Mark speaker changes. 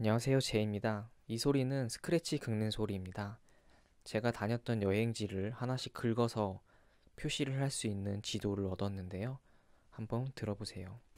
Speaker 1: 안녕하세요 제입니다. 이 소리는 스크래치 긁는 소리입니다. 제가 다녔던 여행지를 하나씩 긁어서 표시를 할 수 있는 지도를 얻었는데요. 한번 들어보세요.